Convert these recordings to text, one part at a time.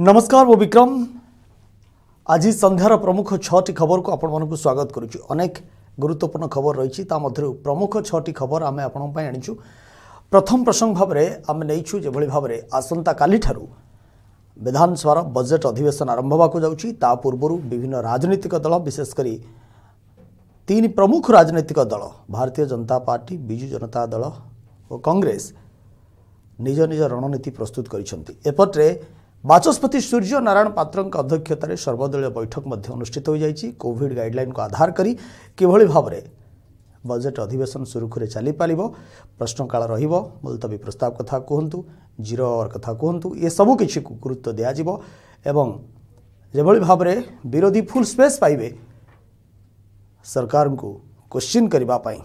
ନମସ୍କାର ମୁଁ ବିକ୍ରମ ଆଜି ସନ୍ଧ୍ୟାର ପ୍ରମୁଖ ଛଅଟି ଖବରକୁ ଆପଣମାନଙ୍କୁ ସ୍ୱାଗତ କରୁଛୁ ଅନେକ ଗୁରୁତ୍ୱପୂର୍ଣ୍ଣ ଖବର ରହିଛି ତା ମଧ୍ୟରୁ ପ୍ରମୁଖ ଛଅଟି ଖବର ଆମେ ଆପଣଙ୍କ ପାଇଁ ଆଣିଛୁ ପ୍ରଥମ ପ୍ରସଙ୍ଗ ଭାବରେ ଆମେ ନେଇଛୁ ଯେଭଳି ଭାବରେ ଆସନ୍ତାକାଲିଠାରୁ ବିଧାନସଭାର ବଜେଟ୍ ଅଧିବେଶନ ଆରମ୍ଭ ହେବାକୁ ଯାଉଛି ତା ପୂର୍ବରୁ ବିଭିନ୍ନ ରାଜନୈତିକ ଦଳ ବିଶେଷ କରି ତିନି ପ୍ରମୁଖ ରାଜନୈତିକ ଦଳ ଭାରତୀୟ ଜନତା ପାର୍ଟି ବିଜୁ ଜନତା ଦଳ ଓ କଂଗ୍ରେସ ନିଜ ନିଜ ରଣନୀତି ପ୍ରସ୍ତୁତ କରିଛନ୍ତି ଏପଟେ ବାଚସ୍ପତି ସୂର୍ଯ୍ୟ ନାରାୟଣ ପାତ୍ରଙ୍କ ଅଧ୍ୟକ୍ଷତାରେ ସର୍ବଦଳୀୟ ବୈଠକ ମଧ୍ୟ ଅନୁଷ୍ଠିତ ହୋଇଯାଇଛି କୋଭିଡ୍ ଗାଇଡ୍ଲାଇନ୍କୁ ଆଧାର କରି କିଭଳି ଭାବରେ ବଜେଟ୍ ଅଧିବେଶନ ସୁରୁଖୁରୁରେ ଚାଲିପାରିବ ପ୍ରଶ୍ନକାଳ ରହିବ ମୁଲତବୀ ପ୍ରସ୍ତାବ କଥା କୁହନ୍ତୁ ଜିରୋ ଆୱାର କଥା କୁହନ୍ତୁ ଏସବୁ କିଛିକୁ ଗୁରୁତ୍ୱ ଦିଆଯିବ ଏବଂ ଯେଭଳି ଭାବରେ ବିରୋଧୀ ଫୁଲ୍ ସ୍ପେସ୍ ପାଇବେ ସରକାରଙ୍କୁ କ୍ୱେଶ୍ଚିନ୍ କରିବା ପାଇଁ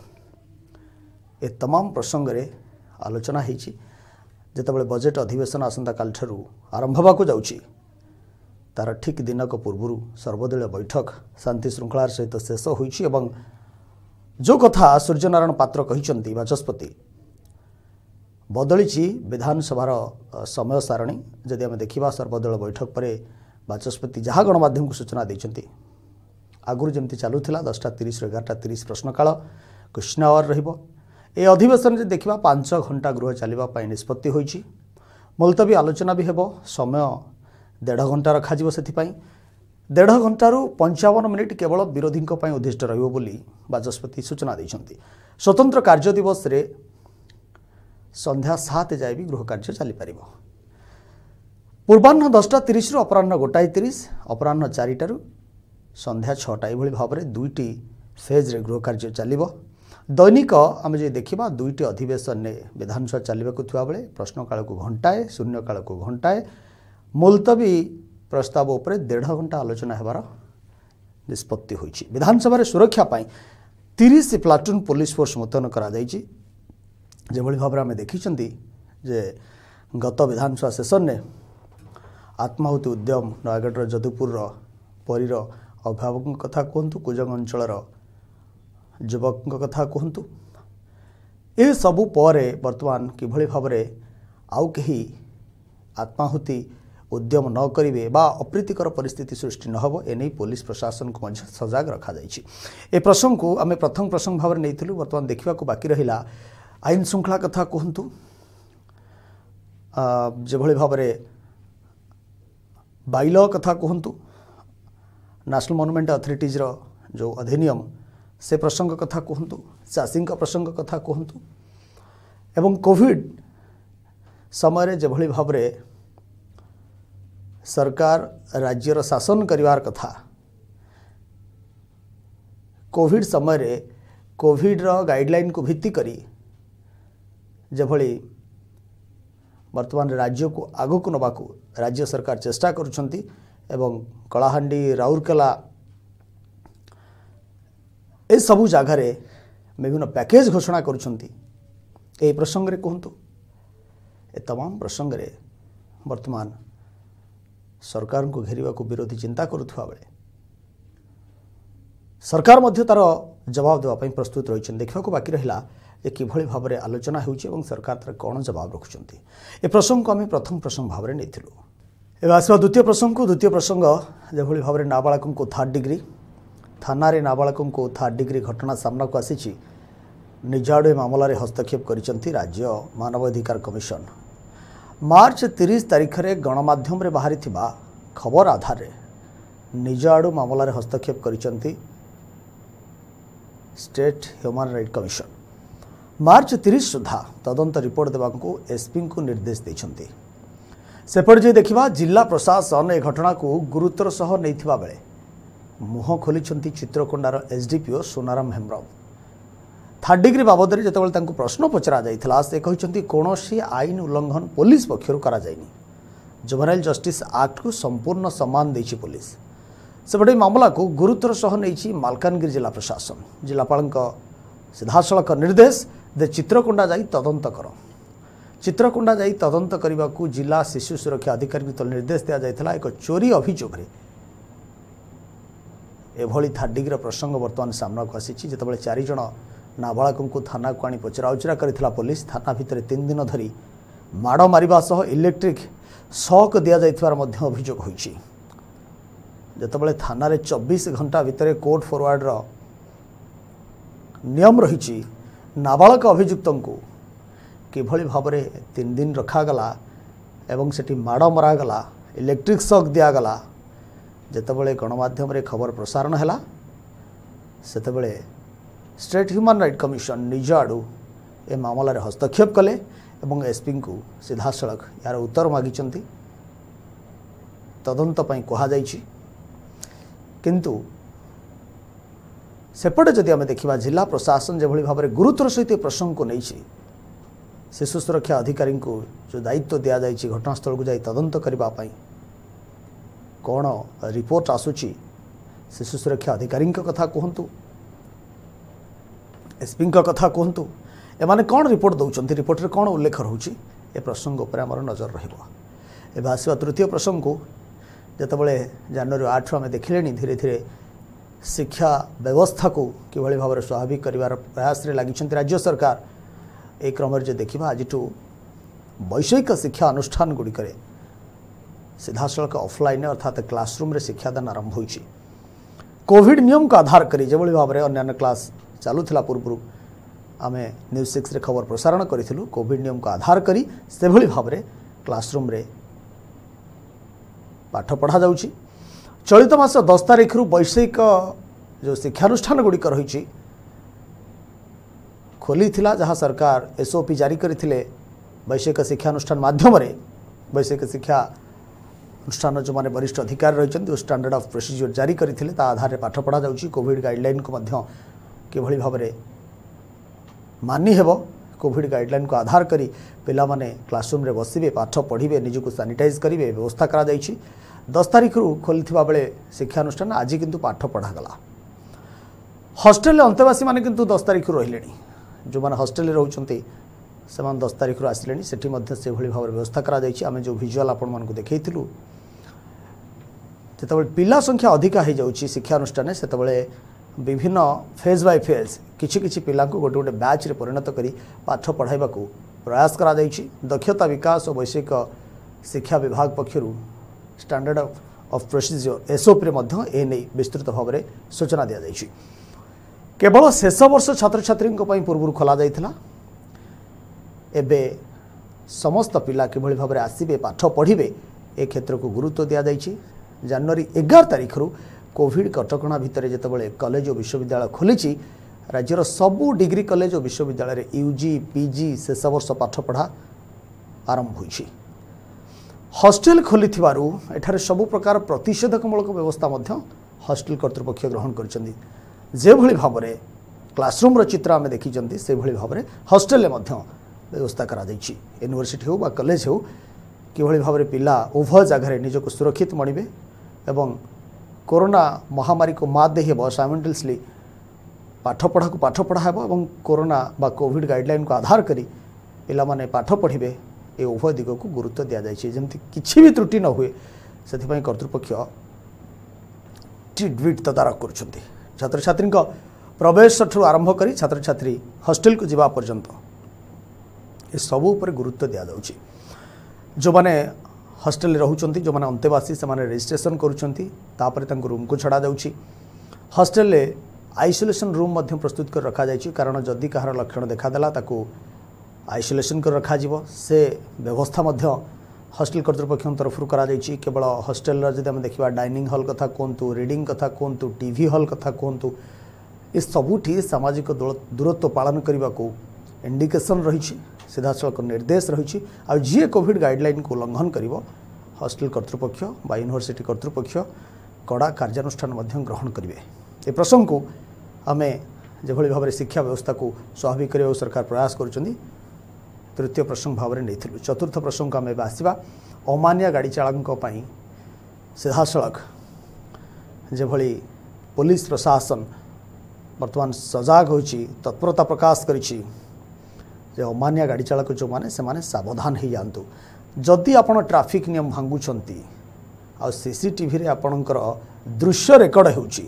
ଏ ତମାମ ପ୍ରସଙ୍ଗରେ ଆଲୋଚନା ହୋଇଛି ଯେତେବେଳେ ବଜେଟ୍ ଅଧିବେଶନ ଆସନ୍ତାକାଲିଠାରୁ ଆରମ୍ଭ ହେବାକୁ ଯାଉଛି ତା'ର ଠିକ୍ ଦିନକ ପୂର୍ବରୁ ସର୍ବଦଳୀୟ ବୈଠକ ଶାନ୍ତି ଶୃଙ୍ଖଳାର ସହିତ ଶେଷ ହୋଇଛି ଏବଂ ଯେଉଁ କଥା ସୂର୍ଯ୍ୟନାରାୟଣ ପାତ୍ର କହିଛନ୍ତି ବାଚସ୍ପତି ବଦଳିଛି ବିଧାନସଭାର ସମୟ ସାରଣୀ ଯଦି ଆମେ ଦେଖିବା ସର୍ବଦଳୀୟ ବୈଠକ ପରେ ବାଚସ୍ପତି ଯାହା ଗଣମାଧ୍ୟମକୁ ସୂଚନା ଦେଇଛନ୍ତି ଆଗରୁ ଯେମିତି ଚାଲୁଥିଲା ଦଶଟା ତିରିଶରୁ ଏଗାରଟା ତିରିଶ ପ୍ରଶ୍ନକାଳ କ୍ୱେଶ୍ଚିନ୍ ଆୱାର ରହିବ ଏ ଅଧିବେଶନରେ ଦେଖିବା ପାଞ୍ଚ ଘଣ୍ଟା ଗୃହ ଚାଲିବା ପାଇଁ ନିଷ୍ପତ୍ତି ହୋଇଛି ମୁଲତବୀ ଆଲୋଚନା ବି ହେବ ସମୟ ଦେଢ଼ ଘଣ୍ଟା ରଖାଯିବ ସେଥିପାଇଁ ଦେଢ଼ ଘଣ୍ଟାରୁ ପଞ୍ଚାବନ ମିନିଟ୍ କେବଳ ବିରୋଧୀଙ୍କ ପାଇଁ ଉଦ୍ଦିଷ୍ଟ ରହିବ ବୋଲି ବାଚସ୍ପତି ସୂଚନା ଦେଇଛନ୍ତି ସ୍ୱତନ୍ତ୍ର କାର୍ଯ୍ୟ ଦିବସରେ ସନ୍ଧ୍ୟା ସାତ ଯାଏ ବି ଗୃହ କାର୍ଯ୍ୟ ଚାଲିପାରିବ ପୂର୍ବାହ୍ନ ଦଶଟା ତିରିଶରୁ ଅପରାହ୍ନ ଗୋଟାଏ ତିରିଶ ଅପରାହ୍ନ ଚାରିଟାରୁ ସନ୍ଧ୍ୟା ଛଅଟା ଏଭଳି ଭାବରେ ଦୁଇଟି ଫେଜ୍ରେ ଗୃହ କାର୍ଯ୍ୟ ଚାଲିବ দৈনিক আমি যদি দেখিবা দুইটি অধিবেশনে বিধানসভা চালিবাকু থাকবে প্রশ্নকালকু ঘণ্টায়ে শূন্যকালকু ঘণ্টায়ে মুলতবী প্রস্তাব উপরে দেড় ঘণ্টা আলোচনা হবার নিষ্পত্তি হয়েছে বিধানসভার সুরক্ষা পাই তিরিশ প্লাটুন পুলিশ ফোর্স মোতায়ন করা যাইছি যেভাবে ভাবে আমি দেখিছেন যে গত বিধানসভা সেসনে আত্মাহুতি উদ্যম নୟାଗଡ଼ର ଯଦୁପୁରର ପରୀର ଅଭିଭାବକଙ୍କ କଥା କୁହନ୍ତୁ କୁଜଙ୍ଗ ଅଞ୍ଚଳର जुवक कथा कहतु यह सबू पर बर्तमान किभली भाव कहीं आत्माहुति उद्यम न करे अप्रीतिकर पिस्थित सृष्टि न हो एने पुलिस प्रशासन को सजग रखाई ए प्रसंग को आम प्रथम प्रसंग भाव नहीं बर्तमान देखा बाकी रहा आईन श्रृंखला कथा कहतु जो भाव बैल कथा कहतु न्यासनाल मनुमेंट अथरीटर जो अधिनियम से प्रसंग कथा कहतु चाषी प्रसंग कथा कहतु एवं कोविड समय जो भाव सरकार राज्यर शासन करार कथा कोविड समय रे कोविड्र गाइडलाइन को भित्तिक वर्तमान राज्य को आगक को नाकू राज्य सरकार चेष्टा एवं कलाहांडी राउरकेला ଏସବୁ ଜାଗାରେ ବିଭିନ୍ନ ପ୍ୟାକେଜ୍ ଘୋଷଣା କରୁଛନ୍ତି ଏହି ପ୍ରସଙ୍ଗରେ କୁହନ୍ତୁ ଏ ତମାମ ପ୍ରସଙ୍ଗରେ ବର୍ତ୍ତମାନ ସରକାରଙ୍କୁ ଘେରିବାକୁ ବିରୋଧୀ ଚିନ୍ତା କରୁଥିବା ବେଳେ ସରକାର ମଧ୍ୟ ତା'ର ଜବାବ ଦେବା ପାଇଁ ପ୍ରସ୍ତୁତ ରହିଛନ୍ତି ଦେଖିବାକୁ ବାକି ରହିଲା ଯେ କିଭଳି ଭାବରେ ଆଲୋଚନା ହେଉଛି ଏବଂ ସରକାର ତା'ର କ'ଣ ଜବାବ ରଖୁଛନ୍ତି ଏ ପ୍ରସଙ୍ଗକୁ ଆମେ ପ୍ରଥମ ପ୍ରସଙ୍ଗ ଭାବରେ ନେଇଥିଲୁ ଏବେ ଆସିବା ଦ୍ୱିତୀୟ ପ୍ରସଙ୍ଗକୁ ଦ୍ୱିତୀୟ ପ୍ରସଙ୍ଗ ଯେଭଳି ଭାବରେ ନାବାଳକଙ୍କୁ ଥାର୍ଡ଼ ଡିଗ୍ରୀ ଥାନାରେ ନାବାଳକଙ୍କୁ ଥାର୍ଡ ଡିଗ୍ରୀ ଘଟଣା ସାମ୍ନାକୁ ଆସିଛି ନିଜାଡୁ ଏ ମାମଲାରେ ହସ୍ତକ୍ଷେପ କରିଛନ୍ତି ରାଜ୍ୟ ମାନବାଧିକାର କମିଶନ ମାର୍ଚ୍ଚ ତିରିଶ ତାରିଖରେ ଗଣମାଧ୍ୟମରେ ବାହାରିଥିବା ଖବର ଆଧାରରେ ନିଜ ଆଡ଼ୁ ମାମଲାରେ ହସ୍ତକ୍ଷେପ କରିଛନ୍ତି state human right commission March ତିରିଶ ସୁଦ୍ଧା ତଦନ୍ତ ରିପୋର୍ଟ ଦେବାକୁ ଏସ୍ପିଙ୍କୁ ନିର୍ଦ୍ଦେଶ ଦେଇଛନ୍ତି ସେପଟେ ଯଦି ଦେଖିବା ଜିଲ୍ଲା ପ୍ରଶାସନ ଏ ଘଟଣାକୁ ଗୁରୁତ୍ୱର ସହ ନେଇଥିବା ବେଳେ ମୁହଁ ଖୋଲିଛନ୍ତି ଚିତ୍ରକୋଣ୍ଡାର S D P O Sonaram Hembram third degree ବାବଦରେ ଯେତେବେଳେ ତାଙ୍କୁ ପ୍ରଶ୍ନ ପଚରାଯାଇଥିଲା ସେ କହିଛନ୍ତି କୌଣସି ଆଇନ ଉଲ୍ଲଂଘନ ପୋଲିସ ପକ୍ଷରୁ କରାଯାଇନି ଜୁଭେନାଇଲ ଜଷ୍ଟିସ୍ ଆକ୍ଟକୁ ସମ୍ପୂର୍ଣ୍ଣ ସମ୍ମାନ ଦେଇଛି ପୋଲିସ ସେପଟେ ଏହି ମାମଲାକୁ ଗୁରୁତ୍ୱର ସହ ନେଇଛି ମାଲକାନଗିରି ଜିଲ୍ଲା ପ୍ରଶାସନ ଜିଲ୍ଲାପାଳଙ୍କ ସିଧାସଳଖ ନିର୍ଦ୍ଦେଶ ଯେ ଚିତ୍ରକୋଣ୍ଡା ଯାଇ ତଦନ୍ତ କର ଚିତ୍ରକୋଣ୍ଡା ଯାଇ ତଦନ୍ତ କରିବାକୁ ଜିଲ୍ଲା ଶିଶୁ ସୁରକ୍ଷା ଅଧିକାରୀଙ୍କ ତଳେ ନିର୍ଦ୍ଦେଶ ଦିଆଯାଇଥିଲା ଏକ ଚୋରି ଅଭିଯୋଗରେ ଏଭଳି ଥାର୍ଡ଼ ଡିଗ୍ରୀର ପ୍ରସଙ୍ଗ ବର୍ତ୍ତମାନ ସାମ୍ନାକୁ ଆସିଛି ଯେତେବେଳେ ଚାରିଜଣ ନାବାଳକଙ୍କୁ ଥାନାକୁ ଆଣି ପଚରାଉଚରା କରିଥିଲା ପୋଲିସ ଥାନା ଭିତରେ ତିନି ଦିନ ଧରି ମାଡ଼ ମାରିବା ସହ ଇଲେକ୍ଟ୍ରିକ୍ ସକ୍ ଦିଆଯାଇଥିବାର ମଧ୍ୟ ଅଭିଯୋଗ ହୋଇଛି ଯେତେବେଳେ ଥାନାରେ ଚବିଶ ଘଣ୍ଟା ଭିତରେ କୋର୍ଟ ଫରୱାର୍ଡ଼ର ନିୟମ ରହିଛି ନାବାଳକ ଅଭିଯୁକ୍ତଙ୍କୁ କିଭଳି ଭାବରେ ତିନି ଦିନ ରଖାଗଲା ଏବଂ ସେଠି ମାଡ଼ ମରାଗଲା ଇଲେକ୍ଟ୍ରିକ୍ ସକ୍ ଦିଆଗଲା ଯେତେବେଳେ ଗଣମାଧ୍ୟମରେ ଖବର ପ୍ରସାରଣ ହେଲା ସେତେବେଳେ ଷ୍ଟେଟ୍ ହ୍ୟୁମାନ୍ ରାଇଟ୍ କମିଶନ ନିଜ ଆଡ଼ୁ ଏ ମାମଲାରେ ହସ୍ତକ୍ଷେପ କଲେ ଏବଂ ଏସ୍ପିଙ୍କୁ ସିଧାସଳଖ ଏହାର ଉତ୍ତର ମାଗିଛନ୍ତି ତଦନ୍ତ ପାଇଁ କୁହାଯାଇଛି କିନ୍ତୁ ସେପଟେ ଯଦି ଆମେ ଦେଖିବା ଜିଲ୍ଲା ପ୍ରଶାସନ ଯେଭଳି ଭାବରେ ଗୁରୁତ୍ୱର ସହିତ ଏ ପ୍ରସଙ୍ଗକୁ ନେଇଛି ଶିଶୁ ସୁରକ୍ଷା ଅଧିକାରୀଙ୍କୁ ଯେଉଁ ଦାୟିତ୍ୱ ଦିଆଯାଇଛି ଘଟଣାସ୍ଥଳକୁ ଯାଇ ତଦନ୍ତ କରିବା ପାଇଁ କ'ଣ ରିପୋର୍ଟ ଆସୁଛି ଶିଶୁ ସୁରକ୍ଷା ଅଧିକାରୀଙ୍କ କଥା କୁହନ୍ତୁ ଏସ୍ପିଙ୍କ କଥା କୁହନ୍ତୁ ଏମାନେ କ'ଣ ରିପୋର୍ଟ ଦେଉଛନ୍ତି ରିପୋର୍ଟରେ କ'ଣ ଉଲ୍ଲେଖ ରହୁଛି ଏ ପ୍ରସଙ୍ଗ ଉପରେ ଆମର ନଜର ରହିବ ଏବେ ଆସିବା ତୃତୀୟ ପ୍ରସଙ୍ଗକୁ ଯେତେବେଳେ ଜାନୁଆରୀ ଆଠରୁ ଆମେ ଦେଖିଲେଣି ଧୀରେ ଧୀରେ ଶିକ୍ଷା ବ୍ୟବସ୍ଥାକୁ କିଭଳି ଭାବରେ ସ୍ୱାଭାବିକ କରିବାର ପ୍ରୟାସରେ ଲାଗିଛନ୍ତି ରାଜ୍ୟ ସରକାର ଏହି କ୍ରମରେ ଯେ ଦେଖିବା ଆଜିଠୁ ବୈଷୟିକ ଶିକ୍ଷା ଅନୁଷ୍ଠାନଗୁଡ଼ିକରେ ସିଧାସଳଖ ଅଫ୍ଲାଇନ୍ ଅର୍ଥାତ୍ କ୍ଲାସରୁମ୍ରେ ଶିକ୍ଷାଦାନ ଆରମ୍ଭ ହୋଇଛି କୋଭିଡ଼ ନିୟମକୁ ଆଧାର କରି ଯେଭଳି ଭାବରେ ଅନ୍ୟାନ୍ୟ କ୍ଲାସ୍ ଚାଲୁଥିଲା ପୂର୍ବରୁ ଆମେ ନ୍ୟୁଜ୍ ସିକ୍ସରେ ଖବର ପ୍ରସାରଣ କରିଥିଲୁ କୋଭିଡ଼ ନିୟମକୁ ଆଧାର କରି ସେଭଳି ଭାବରେ କ୍ଲାସରୁମ୍ରେ ପାଠ ପଢ଼ାଯାଉଛି ଚଳିତ ମାସ ଦଶ ତାରିଖରୁ ବୈଷୟିକ ଯେଉଁ ଶିକ୍ଷାନୁଷ୍ଠାନଗୁଡ଼ିକ ରହିଛି ଖୋଲିଥିଲା ଯାହା ସରକାର ଏସ୍ଓପି ଜାରି କରିଥିଲେ ବୈଷୟିକ ଶିକ୍ଷାନୁଷ୍ଠାନ ମାଧ୍ୟମରେ ବୈଷୟିକ ଶିକ୍ଷା ଅନୁଷ୍ଠାନ ଯେଉଁମାନେ ବରିଷ୍ଠ ଅଧିକାରୀ ରହିଛନ୍ତି ଓ ଷ୍ଟାଣ୍ଡାର୍ଡ଼ ଅଫ୍ ପ୍ରୋସିଜିଓର ଜାରି କରିଥିଲେ ତା ଆଧାରରେ ପାଠ ପଢ଼ାଯାଉଛି କୋଭିଡ଼ ଗାଇଡ଼ଲାଇନ୍କୁ ମଧ୍ୟ କିଭଳି ଭାବରେ ମାନି ହେବ କୋଭିଡ଼ ଗାଇଡ଼ଲାଇନ୍କୁ ଆଧାର କରି ପିଲାମାନେ କ୍ଲାସରୁମ୍ରେ ବସିବେ ପାଠ ପଢ଼ିବେ ନିଜକୁ ସାନିଟାଇଜ୍ କରିବେ ବ୍ୟବସ୍ଥା କରାଯାଇଛି ଦଶ ତାରିଖରୁ ଖୋଲିଥିବା ବେଳେ ଶିକ୍ଷାନୁଷ୍ଠାନ ଆଜି କିନ୍ତୁ ପାଠ ପଢ଼ାଗଲା ହଷ୍ଟେଲରେ ଅନ୍ତେବାସୀମାନେ କିନ୍ତୁ ଦଶ ତାରିଖରୁ ରହିଲେଣି ଯେଉଁମାନେ ହଷ୍ଟେଲରେ ରହୁଛନ୍ତି ସେମାନେ ଦଶ ତାରିଖରୁ ଆସିଲେଣି ସେଠି ମଧ୍ୟ ସେଭଳି ଭାବରେ ବ୍ୟବସ୍ଥା କରାଯାଇଛି ଆମେ ଯେଉଁ ଭିଜୁଆଲ୍ ଆପଣମାନଙ୍କୁ ଦେଖାଇଥିଲୁ ᱡᱮᱛᱟᱵᱚᱞᱮ ᱯᱤᱞᱟ ᱥᱚᱝᱠᱷᱭᱟ ᱟധികᱟ ᱦᱮᱡ ᱟᱹᱣᱪᱤ ᱥᱤᱠᱷᱭᱟ ᱟᱱᱩᱥᱴᱷᱟᱱᱮ ᱥᱮᱛᱟᱵᱚᱞᱮ ᱵᱤᱵᱷᱤᱱᱱᱚ ᱯᱷᱮᱡ ᱵᱟᱭ ᱯᱷᱮᱡ ᱠᱤᱪᱷᱩ ᱠᱤᱪᱷᱤ ᱯᱤᱞᱟଙ୍କᱩ ᱜᱚᱴᱚ ᱜᱚᱴᱮ ᱵᱟᱪ ᱨᱮ ᱯᱚᱨᱤᱱᱚᱛᱚ ᱠᱟᱹᱨᱤ ᱯᱟᱛᱷᱚ ᱯᱟᱲᱦᱟᱭ ᱵᱟᱠᱚ ᱯᱨᱟᱭᱟᱥ ᱠᱟᱨᱟ ᱫᱟᱹᱭ ᱪᱤ ᱫᱚᱠᱷᱭᱛᱟ ᱵᱤᱠᱟᱥ ᱚ ᱵᱟᱭᱥᱤᱠ ᱥᱤᱠᱷᱭᱟ ᱵᱤᱵᱷᱟᱜ ᱯᱚᱠᱷᱨᱩ ᱥᱴᱮᱱᱰᱟᱨᱰ ᱚᱯ ᱯᱨᱚᱥᱤᱡᱚᱨ ᱮᱥ ᱚᱯᱨᱮ ᱢᱟᱫᱷᱭ ଜାନୁଆରୀ ଏଗାର ତାରିଖରୁ କୋଭିଡ଼ କଟକଣା ଭିତରେ ଯେତେବେଳେ କଲେଜ ଓ ବିଶ୍ୱବିଦ୍ୟାଳୟ ଖୋଲିଛି ରାଜ୍ୟର ସବୁ ଡିଗ୍ରୀ କଲେଜ ଓ ବିଶ୍ୱବିଦ୍ୟାଳୟରେ ୟୁଜି ପିଜି ଶେଷ ବର୍ଷ ପାଠପଢ଼ା ଆରମ୍ଭ ହୋଇଛି ହଷ୍ଟେଲ ଖୋଲିଥିବାରୁ ଏଠାରେ ସବୁ ପ୍ରକାର ପ୍ରତିଷେଧକମୂଳକ ବ୍ୟବସ୍ଥା ମଧ୍ୟ ହଷ୍ଟେଲ କର୍ତ୍ତୃପକ୍ଷ ଗ୍ରହଣ କରିଛନ୍ତି যেভাবে ভাবে ক্লাসরুম্র চিত্র আমি দেখিছেন সেইভাবে ভাবে হস্টেলে ব্যবস্থা করা যাইছি ইউনিভার্সিটি হোক বা কলেজ হোক কিভাবে ভাবে পিলা উভয় জায়গায় নিজকে সুরক্ষিত মণবে ଏବଂ କରୋନା ମହାମାରୀକୁ ମାତ ଦେଇ ହେବ ସାଇମଲ୍ଟେନିୟସ୍ଲି ପାଠପଢ଼ାକୁ ପାଠପଢ଼ା ହେବ ଏବଂ କରୋନା ବା କୋଭିଡ଼ ଗାଇଡ଼ଲାଇନକୁ ଆଧାର କରି ପିଲାମାନେ ପାଠ ପଢ଼ିବେ ଏ ଉଭୟ ଦିଗକୁ ଗୁରୁତ୍ୱ ଦିଆଯାଇଛି ଯେମିତି କିଛି ବି ତ୍ରୁଟି ନ ହୁଏ ସେଥିପାଇଁ କର୍ତ୍ତୃପକ୍ଷ ଟିଡ଼ବିଟ୍ ତଦାରଖ କରୁଛନ୍ତି ଛାତ୍ରଛାତ୍ରୀଙ୍କ ପ୍ରବେଶଠାରୁ ଆରମ୍ଭ କରି ଛାତ୍ରଛାତ୍ରୀ ହଷ୍ଟେଲକୁ ଯିବା ପର୍ଯ୍ୟନ୍ତ ଏସବୁ ଉପରେ ଗୁରୁତ୍ୱ ଦିଆଯାଉଛି ଯେଉଁମାନେ हस्टेल रोच्च जो मैंने अंतवासी सेजिट्रेसन करापर तक रूम को छड़ा जा हस्टेल आइसोलेसन रूम प्रस्तुत कर रखा जा कारण जदि कह लक्षण देखादेला आइसोलेसन कर रखा से व्यवस्था हस्टेल करतृपक्ष तरफ कर केवल हस्टेल जब देखा डाइनिंग हल कथा कहतु रिडिंग कथ कहतु टी हल कथ कहतु ये सबूत सामाजिक दूरत्व पालन करने को इंडिकेसन रही सीधासख निर्देश रही आए कोड गाइडल को उल्लंघन कर हस्टेल करतृपक्ष यूनिभर्सीटी करतृपक्ष कड़ा कार्यानुष्ठान ग्रहण करेंगे ए प्रसंग को आम जो भाव शिक्षा व्यवस्था को स्वाभाविक करने सरकार प्रयास कर तृतीय प्रसंग भाव में नहीं चतुर्थ प्रसंग को आम आसवा अमानिया गाड़ी चालकों सीधासख जोभली पुलिस प्रशासन बर्तमान सजग हो तत्परता प्रकाश कर ଯେ ଅମାନିଆ ଗାଡ଼ି ଚାଳକ ଯେଉଁମାନେ ସେମାନେ ସାବଧାନ ହେଇଯାଆନ୍ତୁ ଯଦି ଆପଣ ଟ୍ରାଫିକ୍ ନିୟମ ଭାଙ୍ଗୁଛନ୍ତି ଆଉ ସିସିଟିଭିରେ ଆପଣଙ୍କର ଦୃଶ୍ୟ ରେକର୍ଡ଼ ହେଉଛି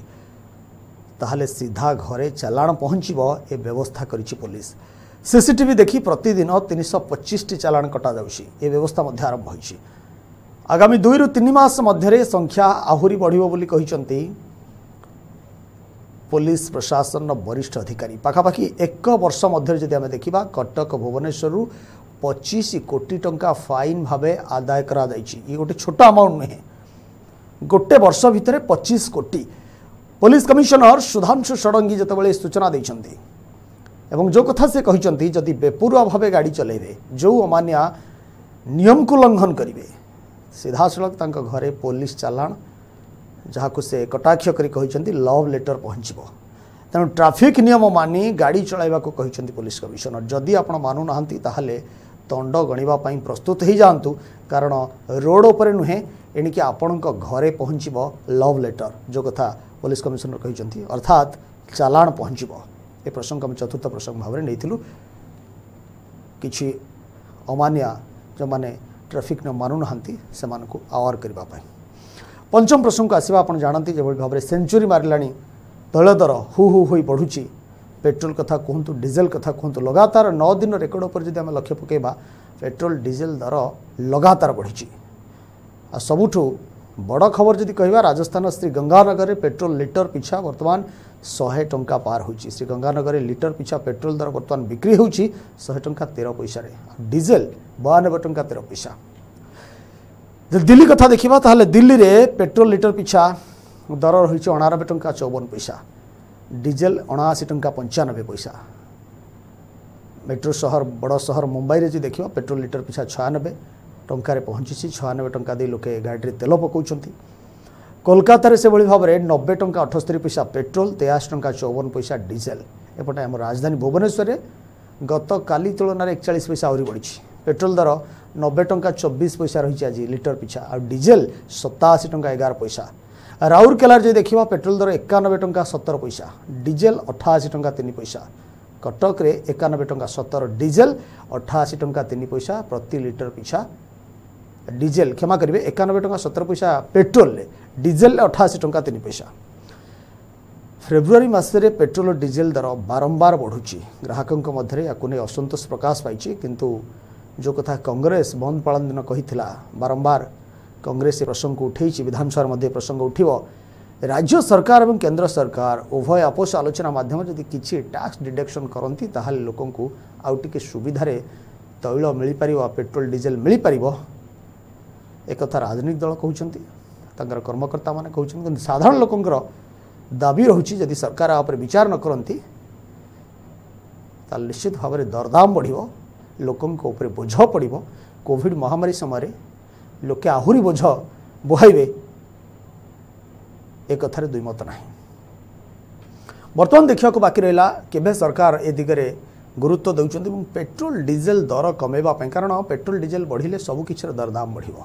ତାହେଲେ ସିଧା ଘରେ ଚାଲାଣ ପହଞ୍ଚିବ ଏ ବ୍ୟବସ୍ଥା କରିଛି ପୋଲିସ ସିସିଟିଭି ଦେଖି ପ୍ରତିଦିନ ତିନିଶହ ପଚିଶଟି ଚାଲାଣ କଟାଯାଉଛି ଏ ବ୍ୟବସ୍ଥା ମଧ୍ୟ ଆରମ୍ଭ ହୋଇଛି ଆଗାମୀ ଦୁଇରୁ ତିନି ମାସ ମଧ୍ୟରେ ସଂଖ୍ୟା ଆହୁରି ବଢ଼ିବ ବୋଲି କହିଛନ୍ତି ପୋଲିସ ପ୍ରଶାସନର ବରିଷ୍ଠ ଅଧିକାରୀ ପାଖାପାଖି ଏକ ବର୍ଷ ମଧ୍ୟରେ ଯଦି ଆମେ ଦେଖିବା କଟକ ଭୁବନେଶ୍ୱରରୁ ପଚିଶ କୋଟି ଟଙ୍କା ଫାଇନ୍ ଭାବେ ଆଦାୟ କରାଯାଇଛି ଇଏ ଗୋଟେ ଛୋଟ ଆମାଉଣ୍ଟ ନୁହେଁ ଗୋଟେ ବର୍ଷ ଭିତରେ ପଚିଶ କୋଟି ପୋଲିସ କମିଶନର ସୁଧାଂଶୁ ଷଡ଼ଙ୍ଗୀ ଯେତେବେଳେ ସୂଚନା ଦେଇଛନ୍ତି ଏବଂ ଯେଉଁ କଥା ସେ କହିଛନ୍ତି ଯଦି ବେପୁରୁଆ ଭାବେ ଗାଡ଼ି ଚଲାଇବେ ଯେଉଁ ଅମାନିଆ ନିୟମକୁ ଲଙ୍ଘନ କରିବେ ସିଧାସଳଖ ତାଙ୍କ ଘରେ ପୋଲିସ ଚାଲାଣ ଯାହାକୁ ସେ କଟାକ୍ଷ କରି କହିଛନ୍ତି ଲଭ୍ ଲେଟର୍ ପହଞ୍ଚିବ ତେଣୁ ଟ୍ରାଫିକ୍ ନିୟମ ମାନି ଗାଡ଼ି ଚଳାଇବାକୁ କହିଛନ୍ତି ପୋଲିସ୍ କମିଶନର ଯଦି ଆପଣ ମାନୁନାହାନ୍ତି ତାହେଲେ ଦଣ୍ଡ ଗଣିବା ପାଇଁ ପ୍ରସ୍ତୁତ ହୋଇଯାଆନ୍ତୁ କାରଣ ରୋଡ଼ ଉପରେ ନୁହେଁ ଏଣିକି ଆପଣଙ୍କ ଘରେ ପହଞ୍ଚିବ ଲଭ୍ ଲେଟର୍ ଯେଉଁ କଥା ପୋଲିସ୍ କମିଶନର କହିଛନ୍ତି ଅର୍ଥାତ୍ ଚାଲାଣ ପହଞ୍ଚିବ ଏ ପ୍ରସଙ୍ଗ ଆମେ ଚତୁର୍ଥ ପ୍ରସଙ୍ଗ ଭାବରେ ନେଇଥିଲୁ କିଛି ଅମାନିଆ ଯେଉଁମାନେ ଟ୍ରାଫିକ୍ ନିୟମ ମାନୁନାହାନ୍ତି ସେମାନଙ୍କୁ ଆୱାର କରିବା ପାଇଁ ପଞ୍ଚମ ପ୍ରସଙ୍ଗକୁ ଆସିବା ଆପଣ ଜାଣନ୍ତି ଯେଭଳି ଭାବରେ ସେଞ୍ଚୁରୀ ମାରିଲାଣି ତୈଳ ଦର ହୁ ହୁ ହୋଇ ବଢ଼ୁଛି ପେଟ୍ରୋଲ କଥା କୁହନ୍ତୁ ଡିଜେଲ କଥା କୁହନ୍ତୁ ଲଗାତାର ନଅ ଦିନ ରେକର୍ଡ଼ ଉପରେ ଯଦି ଆମେ ଲକ୍ଷ୍ୟ ପକାଇବା ପେଟ୍ରୋଲ ଡିଜେଲ ଦର ଲଗାତାର ବଢ଼ିଛି ଆଉ ସବୁଠୁ ବଡ଼ ଖବର ଯଦି କହିବା ରାଜସ୍ଥାନ ଶ୍ରୀ ଗଙ୍ଗାନଗରରେ ପେଟ୍ରୋଲ ଲିଟର ପିଛା ବର୍ତ୍ତମାନ ଶହେ ଟଙ୍କା ପାର ହୋଇଛି ଶ୍ରୀ ଗଙ୍ଗାନଗରରେ ଲିଟର ପିଛା ପେଟ୍ରୋଲ ଦର ବର୍ତ୍ତମାନ ବିକ୍ରି ହେଉଛି ଶହେ ଟଙ୍କା ତେର ପଇସାରେ ଡିଜେଲ ବୟାନବେ ଟଙ୍କା ତେର ପଇସା ଯଦି ଦିଲ୍ଲୀ କଥା ଦେଖିବା ତାହେଲେ ଦିଲ୍ଲୀରେ ପେଟ୍ରୋଲ ଲିଟର ପିଛା ଦର ରହିଛି ଅଣାନବେ ଟଙ୍କା ଚଉବନ ପଇସା ଡିଜେଲ ଅଣାଅଶୀ ଟଙ୍କା ପଞ୍ଚାନବେ ପଇସା ମେଟ୍ରୋ ସହର ବଡ଼ ସହର ମୁମ୍ବାଇରେ ଯଦି ଦେଖିବା ପେଟ୍ରୋଲ ଲିଟର ପିଛା ଛୟାନବେ ଟଙ୍କାରେ ପହଞ୍ଚିଛି ଛୟାନବେ ଟଙ୍କା ଦେଇ ଲୋକେ ଗାଡ଼ିରେ ତେଲ ପକାଉଛନ୍ତି କୋଲକାତାରେ ସେଭଳି ଭାବରେ ନବେ ଟଙ୍କା ଅଠସ୍ତରୀ ପଇସା ପେଟ୍ରୋଲ ତେୟାଅଶୀ ଟଙ୍କା ଚଉବନ ପଇସା ଡିଜେଲ ଏପଟେ ଆମ ରାଜଧାନୀ ଭୁବନେଶ୍ୱରରେ ଗତକାଲି ତୁଳନାରେ ଏକଚାଳିଶ ପଇସା ଆହୁରି ବଢ଼ିଛି পেট্রোল দর নবে টঙ্কা চব্বিশ পয়সা রয়েছে আজ লিটর পিছা আর ডিজেল সতাশি টঙ্কা এগার পয়সা রাউরকেলার যদি দেখা পেট্রোল দর একানবে টঙ্কা সতর পয়সা ডিজেল অঠাশি টঙ্কা তিন পয়সা কটকরে একানবে টঙ্কা সতর ডিজেল অঠাশি টঙ্কা তিন পয়সা প্রতি লিটর পিছা ডিজেল ক্ষমা করবে একানবে টঙ্কা সতর পয়সা পেট্রোলে ডিজেল অঠাশি টঙ্কা তিন পয়সা ফেব্রুয়ারি মাসে পেট্রোল ও ডিজেল দর বারম্বার বড়ুচি গ্রাহকঙ্ মধ্যে ইয়াকু নেই অসন্তোষ প্রকাশ পাইছে কিন্তু जो कथा कांग्रेस बंद पालन दिन कही बारंबार कांग्रेस ए प्रसंग उठे विधानसभा प्रसंग उठ राज्य सरकार और केन्द्र सरकार उभय आपोष आलोचना मध्यम जब किसी टैक्स डिडक्शन करती है लोक आउटे सुविधार तैल पार पेट्रोल डीजेल मिल पार एक राजनीतिक दल कहते कर्मकर्ता मैंने କହୁଛନ୍ତି କିନ୍ତୁ ସାଧାରଣ ଲୋକଙ୍କର ଦାବି ରହୁଛି ଯଦି ସରକାର ଆ ଉପରେ ବିଚାର ନ କରନ୍ତି ତାହେଲେ ନିଶ୍ଚିତ ଭାବରେ लोर बोझ पडि महामारी महामारि समे आहुरी बोझ बोहै ए दुई मत नै बाकी देखाको बाकिरहे सरकार ए दिगर गुरुत्व देउछ पेट्रोल डिजेल् दर कमै बाँकी केट्रोल डिजेल् बढि सबकर दरदाम बढेको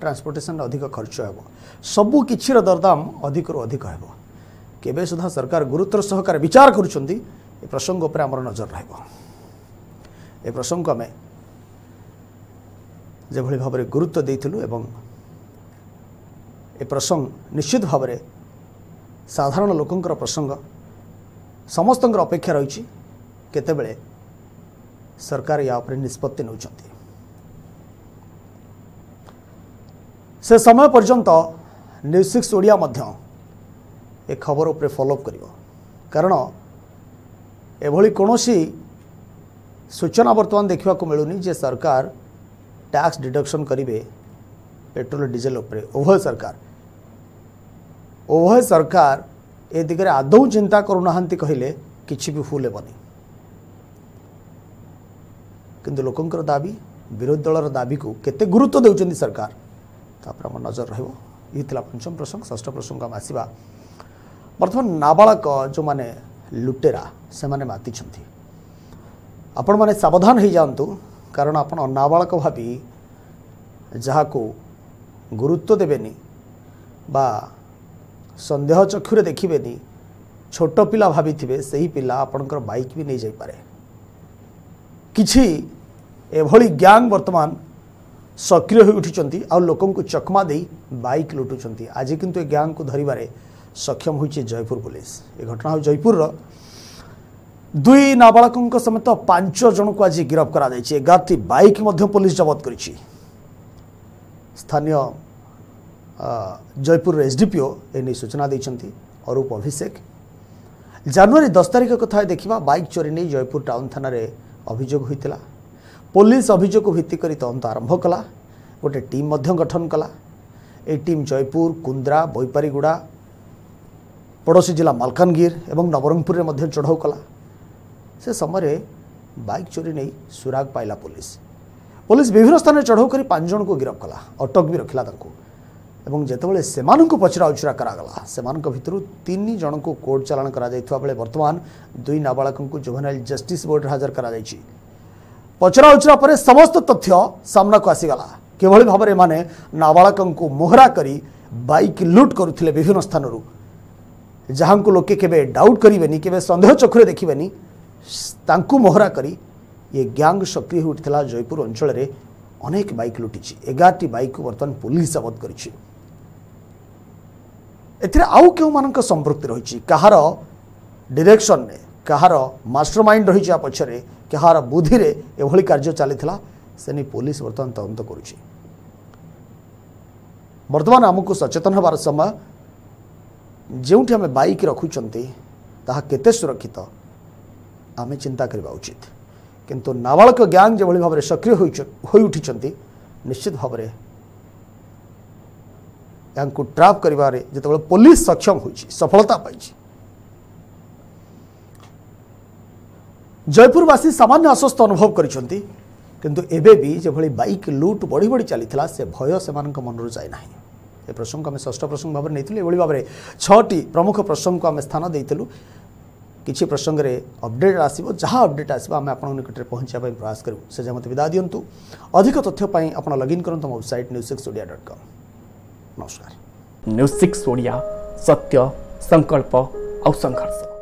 ट्रान्सपोर्टेसन अधिक खर्च हेर्नु सबुकिर दरदाम अधिक अधिक सुधा सरकार गुरुत्व सहकारी विचार गर्ुन प्रसङ्ग नजर रह ଏ ପ୍ରସଙ୍ଗକୁ ଆମେ ଯେଭଳି ଭାବରେ ଗୁରୁତ୍ୱ ଦେଇଥିଲୁ ଏବଂ ଏ ପ୍ରସଙ୍ଗ ନିଶ୍ଚିତ ଭାବରେ ସାଧାରଣ ଲୋକଙ୍କର ପ୍ରସଙ୍ଗ ସମସ୍ତଙ୍କର ଅପେକ୍ଷା ରହିଛି କେତେବେଳେ ସରକାର ୟା ଉପରେ ନିଷ୍ପତ୍ତି ନେଉଛନ୍ତି ସେ ସମୟ ପର୍ଯ୍ୟନ୍ତ ନ୍ୟୁଜ୍ ସିକ୍ସ ଓଡ଼ିଆ ମଧ୍ୟ ଏ ଖବର ଉପରେ ଫଲୋଅପ୍ କରିବ କାରଣ ଏଭଳି କୌଣସି सूचना बर्तमान देखा मिलूनी जे सरकार टैक्स डिडक्शन करे पेट्रोल डीजेल उभय सरकार उभय सरकार ए दिगरे आदौ चिंता करूना कहले कि फूल हेबनी किंतु लोकंर दाबी विरोधी दल दाबी को केते गुरुत्व दे सरकार तपर तो नजर रहा पंचम प्रसंग ष्ठ प्रसंग आसवा बर्तमान नाबाक जो मैंने लुटेरा से मैंने माति ଆପଣମାନେ ସାବଧାନ ହୋଇଯାଆନ୍ତୁ କାରଣ ଆପଣ ନାବାଳକ ଭାବି ଯାହାକୁ ଗୁରୁତ୍ୱ ଦେବେନି ବା ସନ୍ଦେହ ଚକ୍ଷୁରେ ଦେଖିବେନି ଛୋଟ ପିଲା ଭାବିଥିବେ ସେହି ପିଲା ଆପଣଙ୍କର ବାଇକ୍ ବି ନେଇଯାଇପାରେ କିଛି ଏଭଳି ଗ୍ୟାଙ୍ଗ ବର୍ତ୍ତମାନ ସକ୍ରିୟ ହୋଇ ଉଠିଛନ୍ତି ଆଉ ଲୋକଙ୍କୁ ଚକମା ଦେଇ ବାଇକ୍ ଲୁଟୁଛନ୍ତି ଆଜି କିନ୍ତୁ ଏ ଗ୍ୟାଙ୍ଗକୁ ଧରିବାରେ ସକ୍ଷମ ହୋଇଛି ଜୟପୁର ପୋଲିସ ଏ ଘଟଣା ହେଉଛି ଜୟପୁରର দুই নাবালকঙ্ সমেত পাঁচ জনক আজ গিরফ করা যাই এগারটি বাইক পুলিশ জবত করেছে স্থানীয় জয়পুর এসডিপিও এনে সূচনা দিয়েছেন অরূপ অভিষেক জানুয়ারি দশ তারিখ কথা দেখা বাইক চোরি নিয়ে জয়পুর টাউন থানার অভিযোগ হয়েছিল পুলিশ অভিযোগ ভিত্তি করে তদন্ত আরম্ভ কলা গোটে টিম মধ্য গঠন কলা এই টিম জয়পুর কুন্দ্রা বৈপারিগুড়া পড়োশী জেলা মালকানগির এবং নবরঙ্গপুরের মধ্যে চড়াও কলা ସେ ସମୟରେ ବାଇକ୍ ଚୋରି ନେଇ ସୁରାଗ ପାଇଲା ପୋଲିସ ପୋଲିସ ବିଭିନ୍ନ ସ୍ଥାନରେ ଚଢ଼ଉ କରି ପାଞ୍ଚ ଜଣଙ୍କୁ ଗିରଫ କଲା ଅଟକ ବି ରଖିଲା ତାଙ୍କୁ ଏବଂ ଯେତେବେଳେ ସେମାନଙ୍କୁ ପଚରାଉଚରା କରାଗଲା ସେମାନଙ୍କ ଭିତରୁ ତିନି ଜଣଙ୍କୁ କୋର୍ଟ ଚାଲାଣ କରାଯାଇଥିବା ବେଳେ ବର୍ତ୍ତମାନ ଦୁଇ ନାବାଳକଙ୍କୁ ଜୁଭେନାଇଲ୍ ଜଷ୍ଟିସ୍ ବୋର୍ଡରେ ହାଜର କରାଯାଇଛି ପଚରାଉଚରା ପରେ ସମସ୍ତ ତଥ୍ୟ ସାମ୍ନାକୁ ଆସିଗଲା କିଭଳି ଭାବରେ ଏମାନେ ନାବାଳକଙ୍କୁ ମୋହରା କରି ବାଇକ୍ ଲୁଟ୍ କରୁଥିଲେ ବିଭିନ୍ନ ସ୍ଥାନରୁ ଯାହାଙ୍କୁ ଲୋକେ କେବେ ଡାଉଟ୍ କରିବେନି କେବେ ସନ୍ଦେହ ଚକ୍ଷୁରେ ଦେଖିବେନି ତାଙ୍କୁ ମହରା କରି ଇଏ ଗ୍ୟାଙ୍ଗ ସକ୍ରିୟ ହୋଇଥିଲା ଜୟପୁର ଅଞ୍ଚଳରେ ଅନେକ ବାଇକ୍ ଲୁଟିଛି ଏଗାରଟି ବାଇକ୍କୁ ବର୍ତ୍ତମାନ ପୋଲିସ ଜବତ କରିଛି ଏଥିରେ ଆଉ କେଉଁମାନଙ୍କ ସମ୍ପୃକ୍ତି ରହିଛି କାହାର ଡିରେକ୍ସନରେ କାହାର ମାଷ୍ଟର ମାଇଣ୍ଡ ରହିଛି ଆ ପଛରେ କାହାର ବୁଦ୍ଧିରେ ଏଭଳି କାର୍ଯ୍ୟ ଚାଲିଥିଲା ସେ ନେଇ ପୋଲିସ ବର୍ତ୍ତମାନ ତଦନ୍ତ କରୁଛି ବର୍ତ୍ତମାନ ଆମକୁ ସଚେତନ ହେବାର ସମୟ ଯେଉଁଠି ଆମେ ବାଇକ୍ ରଖୁଛନ୍ତି ତାହା କେତେ ସୁରକ୍ଷିତ ଆମେ ଚିନ୍ତା କରିବା ଉଚିତ କିନ୍ତୁ ନାବାଳକ ଗ୍ୟାଙ୍ଗ ଯେଭଳି ଭାବରେ ସକ୍ରିୟ ହୋଇ ହୋଇଉଠିଛନ୍ତି ନିଶ୍ଚିତ ଭାବରେ ଏହାଙ୍କୁ ଟ୍ରାପ୍ କରିବାରେ ଯେତେବେଳେ ପୋଲିସ ସକ୍ଷମ ହୋଇଛି ସଫଳତା ପାଇଛି ଜୟପୁରବାସୀ ସାମାନ୍ୟ ଆଶ୍ୱସ୍ତ ଅନୁଭବ କରିଛନ୍ତି କିନ୍ତୁ ଏବେ ବି ଯେଭଳି ବାଇକ୍ ଲୁଟ୍ ବଢ଼ି ବଢ଼ି ଚାଲିଥିଲା ସେ ଭୟ ସେମାନଙ୍କ ମନରୁ ଯାଇ ନାହିଁ ଏ ପ୍ରସଙ୍ଗକୁ ଆମେ ଷଷ୍ଠ ପ୍ରସଙ୍ଗ ଭାବରେ ନେଇଥିଲୁ ଏଭଳି ଭାବରେ ଛଅଟି ପ୍ରମୁଖ ପ୍ରସଙ୍ଗକୁ ଆମେ ସ୍ଥାନ ଦେଇଥିଲୁ किसी प्रसंगे अपडेट आसो जहाँ अपडेट आसो आम आप निकट में पहुंचापी प्रयास करूँ से जहाँ मतलब विदा दिंतु अधिक तथ्यपाई आप लगइन करूँ website news six Odia dot com नमस्कार न्यूज सिक्स ओडिया सत्य संकल्प आ संघर्ष